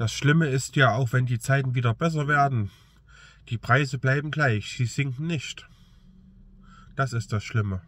Das Schlimme ist ja, auch wenn die Zeiten wieder besser werden, die Preise bleiben gleich, sie sinken nicht. Das ist das Schlimme.